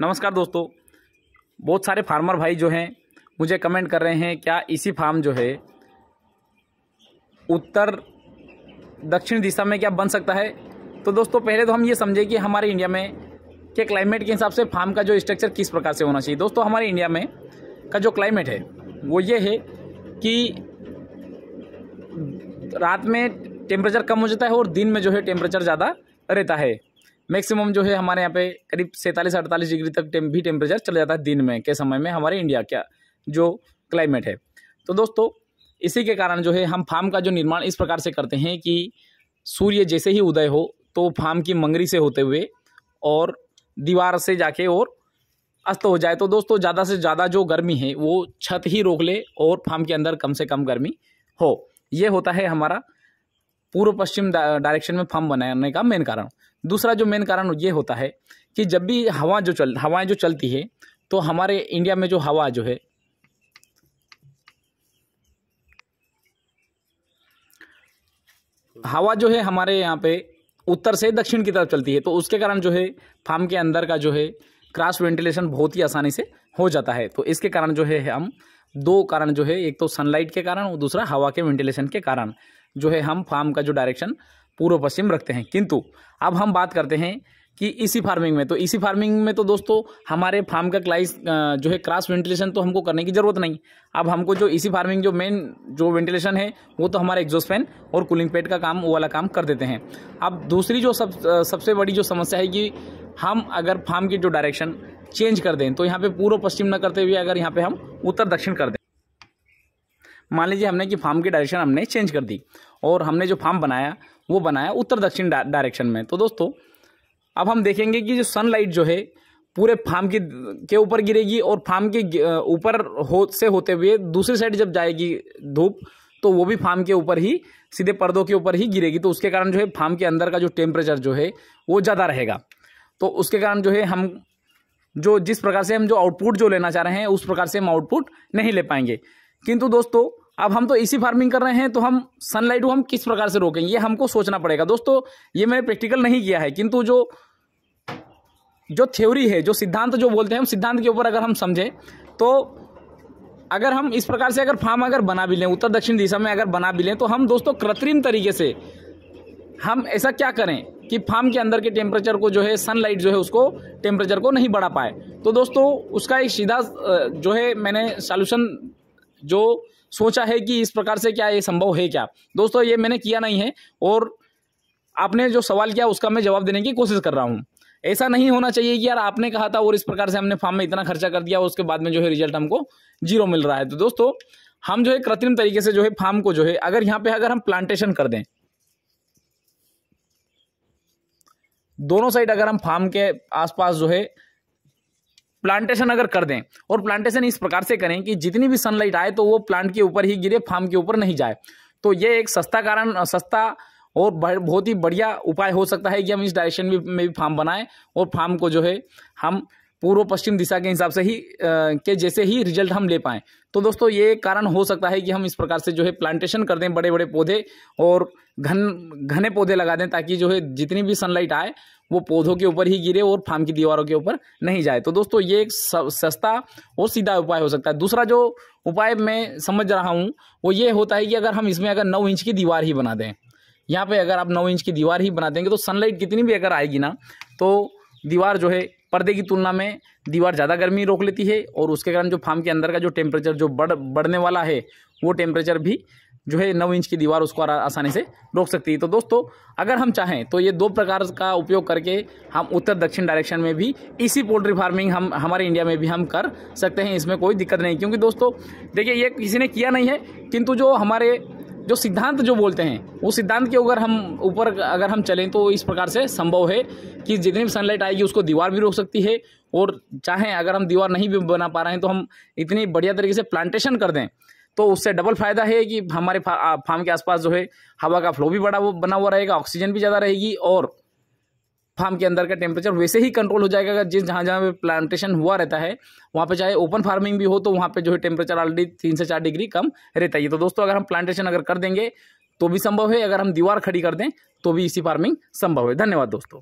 नमस्कार दोस्तों बहुत सारे फार्मर भाई जो हैं मुझे कमेंट कर रहे हैं क्या इसी फार्म जो है उत्तर दक्षिण दिशा में क्या बन सकता है तो दोस्तों पहले तो हम ये समझे कि हमारे इंडिया में के क्लाइमेट के हिसाब से फार्म का जो स्ट्रक्चर किस प्रकार से होना चाहिए दोस्तों हमारे इंडिया में का जो क्लाइमेट है वो ये है कि रात में टेम्परेचर कम हो जाता है और दिन में जो है टेम्परेचर ज़्यादा रहता है मैक्सिमम जो है हमारे यहाँ पे करीब सैंतालीस अड़तालीस डिग्री तक टेम भी टेम्परेचर चला जाता है दिन में के समय में हमारे इंडिया का जो क्लाइमेट है तो दोस्तों इसी के कारण जो है हम फार्म का जो निर्माण इस प्रकार से करते हैं कि सूर्य जैसे ही उदय हो तो फार्म की मंगरी से होते हुए और दीवार से जाके और अस्त हो जाए तो दोस्तों ज़्यादा से ज़्यादा जो गर्मी है वो छत ही रोक ले और फार्म के अंदर कम से कम गर्मी हो ये होता है हमारा पूर्व पश्चिम डायरेक्शन में फार्म बनाने का मेन कारण दूसरा जो मेन कारण ये होता है कि जब भी हवा जो चल हवाएं जो चलती है तो हमारे इंडिया में जो हवा जो है हवा जो है हमारे यहाँ पे उत्तर से दक्षिण की तरफ चलती है तो उसके कारण जो है फार्म के अंदर का जो है क्रॉस वेंटिलेशन बहुत ही आसानी से हो जाता है तो इसके कारण जो है हम दो कारण जो है एक तो सनलाइट के कारण और दूसरा हवा के वेंटिलेशन के कारण जो है हम फार्म का जो डायरेक्शन पूर्व पश्चिम रखते हैं किंतु अब हम बात करते हैं कि इसी फार्मिंग में तो इसी फार्मिंग में तो दोस्तों हमारे फार्म का क्लाइस जो है क्रॉस वेंटिलेशन तो हमको करने की ज़रूरत नहीं अब हमको जो इसी फार्मिंग जो मेन जो वेंटिलेशन है वो तो हमारे एग्जॉस्ट फैन और कूलिंग पेड का काम वो वाला काम कर देते हैं अब दूसरी जो सब सबसे बड़ी जो समस्या है कि हम अगर फार्म की जो डायरेक्शन चेंज कर दें तो यहाँ पर पूर्व पश्चिम न करते हुए अगर यहाँ पर हम उत्तर दक्षिण कर दें मान लीजिए हमने कि फार्म की डायरेक्शन हमने चेंज कर दी और हमने जो फार्म बनाया वो बनाया उत्तर दक्षिण डायरेक्शन में तो दोस्तों अब हम देखेंगे कि जो सनलाइट जो है पूरे फार्म की के ऊपर गिरेगी और फार्म के ऊपर हो से होते हुए दूसरी साइड जब जाएगी धूप तो वो भी फार्म के ऊपर ही सीधे पर्दों के ऊपर ही गिरेगी तो उसके कारण जो है फार्म के अंदर का जो टेम्परेचर जो है वो ज़्यादा रहेगा तो उसके कारण जो है हम जो जिस प्रकार से हम जो आउटपुट जो लेना चाह रहे हैं उस प्रकार से हम आउटपुट नहीं ले पाएंगे किंतु दोस्तों अब हम तो एसी फार्मिंग कर रहे हैं तो हम सनलाइट को हम किस प्रकार से रोकें ये हमको सोचना पड़ेगा दोस्तों ये मैंने प्रैक्टिकल नहीं किया है किंतु जो जो थ्योरी है जो सिद्धांत जो बोलते हैं हम सिद्धांत के ऊपर अगर हम समझें तो अगर हम इस प्रकार से अगर फार्म अगर बना भी लें उत्तर दक्षिण दिशा में अगर बना भी लें तो हम दोस्तों कृत्रिम तरीके से हम ऐसा क्या करें कि फार्म के अंदर के टेम्परेचर को जो है सनलाइट जो है उसको टेम्परेचर को नहीं बढ़ा पाए तो दोस्तों उसका एक सीधा जो है मैंने सॉल्यूशन जो सोचा है कि इस प्रकार से क्या ये संभव है क्या दोस्तों ये मैंने किया नहीं है और आपने जो सवाल किया उसका मैं जवाब देने की कोशिश कर रहा हूँ ऐसा नहीं होना चाहिए कि यार आपने कहा था और इस प्रकार से हमने फार्म में इतना खर्चा कर दिया और उसके बाद में जो है रिजल्ट हमको जीरो मिल रहा है तो दोस्तों हम जो है कृत्रिम तरीके से जो है फार्म को जो है अगर यहाँ पे अगर हम प्लांटेशन कर दें दोनों साइड अगर हम फार्म के आसपास जो है प्लांटेशन अगर कर दें और प्लांटेशन इस प्रकार से करें कि जितनी भी सनलाइट आए तो वो प्लांट के ऊपर ही गिरे फार्म के ऊपर नहीं जाए तो ये एक सस्ता कारण सस्ता और बहुत ही बढ़िया उपाय हो सकता है कि हम इस डायरेक्शन में भी फार्म बनाएं और फार्म को जो है हम पूर्व पश्चिम दिशा के हिसाब से ही के जैसे ही रिजल्ट हम ले पाएँ तो दोस्तों ये कारण हो सकता है कि हम इस प्रकार से जो है प्लांटेशन कर दें बड़े बड़े पौधे और घन घने पौधे लगा दें ताकि जो है जितनी भी सनलाइट आए वो पौधों के ऊपर ही गिरे और फार्म की दीवारों के ऊपर नहीं जाए तो दोस्तों ये एक सस्ता और सीधा उपाय हो सकता है दूसरा जो उपाय मैं समझ रहा हूँ वो ये होता है कि अगर हम इसमें अगर नौ इंच की दीवार ही बना दें यहाँ पर अगर आप नौ इंच की दीवार ही बना देंगे तो सनलाइट कितनी भी अगर आएगी ना तो दीवार जो है पर्दे की तुलना में दीवार ज़्यादा गर्मी रोक लेती है और उसके कारण जो फार्म के अंदर का जो टेम्परेचर जो बढ़ बढ़ने वाला है वो टेम्परेचर भी जो है नौ इंच की दीवार उसको आसानी से रोक सकती है तो दोस्तों अगर हम चाहें तो ये दो प्रकार का उपयोग करके हम उत्तर दक्षिण डायरेक्शन में भी इसी पोल्ट्री फार्मिंग हम हमारे इंडिया में भी हम कर सकते हैं इसमें कोई दिक्कत नहीं क्योंकि दोस्तों देखिए ये किसी ने किया नहीं है किंतु जो हमारे जो सिद्धांत जो बोलते हैं वो सिद्धांत के अगर हम ऊपर अगर हम चलें तो इस प्रकार से संभव है कि जितनी भी सनलाइट आएगी उसको दीवार भी रोक सकती है और चाहें अगर हम दीवार नहीं भी बना पा रहे हैं तो हम इतनी बढ़िया तरीके से प्लांटेशन कर दें तो उससे डबल फायदा है कि हमारे फार्म के आसपास जो है हवा का फ्लो भी बड़ा वो बना हुआ रहेगा ऑक्सीजन भी ज़्यादा रहेगी और फार्म के अंदर का टेम्परेचर वैसे ही कंट्रोल हो जाएगा अगर जिस जहाँ जहाँ पे प्लांटेशन हुआ रहता है वहाँ पे चाहे ओपन फार्मिंग भी हो तो वहाँ पे जो है टेम्परेचर ऑलरेडी तीन से चार डिग्री कम रहता है तो दोस्तों अगर हम प्लांटेशन अगर कर देंगे तो भी संभव है अगर हम दीवार खड़ी कर दें तो भी इसी फार्मिंग संभव है धन्यवाद दोस्तों